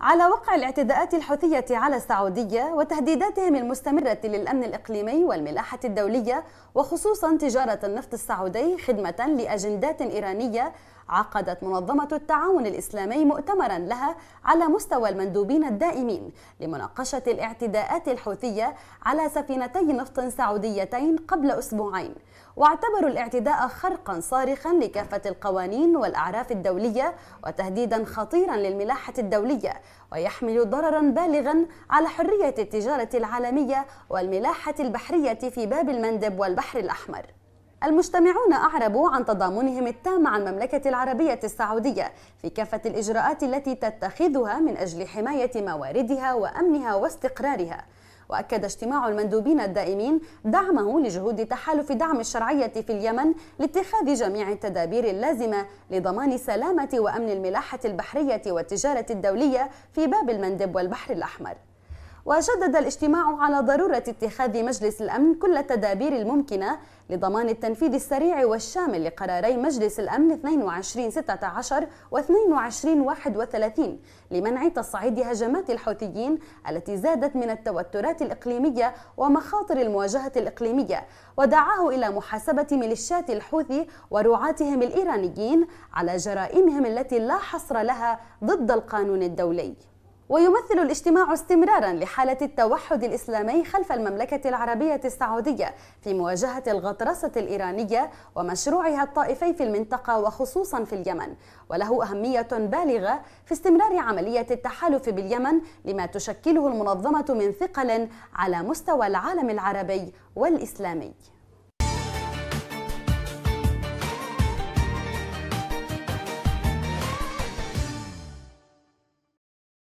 على وقع الاعتداءات الحوثية على السعودية وتهديداتهم المستمرة للأمن الإقليمي والملاحة الدولية وخصوصا تجارة النفط السعودي خدمة لأجندات إيرانية عقدت منظمة التعاون الإسلامي مؤتمرا لها على مستوى المندوبين الدائمين لمناقشة الاعتداءات الحوثية على سفينتي نفط سعوديتين قبل أسبوعين واعتبروا الاعتداء خرقا صارخا لكافة القوانين والأعراف الدولية وتهديدا خطيرا للملاحة الدولية ويحمل ضررا بالغا على حرية التجارة العالمية والملاحة البحرية في باب المندب والبحر الأحمر المجتمعون أعربوا عن تضامنهم التام مع المملكة العربية السعودية في كافة الإجراءات التي تتخذها من أجل حماية مواردها وأمنها واستقرارها وأكد اجتماع المندوبين الدائمين دعمه لجهود تحالف دعم الشرعية في اليمن لاتخاذ جميع التدابير اللازمة لضمان سلامة وأمن الملاحة البحرية والتجارة الدولية في باب المندب والبحر الأحمر وشدد الاجتماع على ضرورة اتخاذ مجلس الأمن كل التدابير الممكنة لضمان التنفيذ السريع والشامل لقراري مجلس الأمن 2216 و 2231 لمنع تصعيد هجمات الحوثيين التي زادت من التوترات الإقليمية ومخاطر المواجهة الإقليمية ودعاه إلى محاسبة ميليشيات الحوثي ورعاتهم الإيرانيين على جرائمهم التي لا حصر لها ضد القانون الدولي ويمثل الاجتماع استمرارا لحالة التوحد الإسلامي خلف المملكة العربية السعودية في مواجهة الغطرسة الإيرانية ومشروعها الطائفي في المنطقة وخصوصا في اليمن وله أهمية بالغة في استمرار عملية التحالف باليمن لما تشكله المنظمة من ثقل على مستوى العالم العربي والإسلامي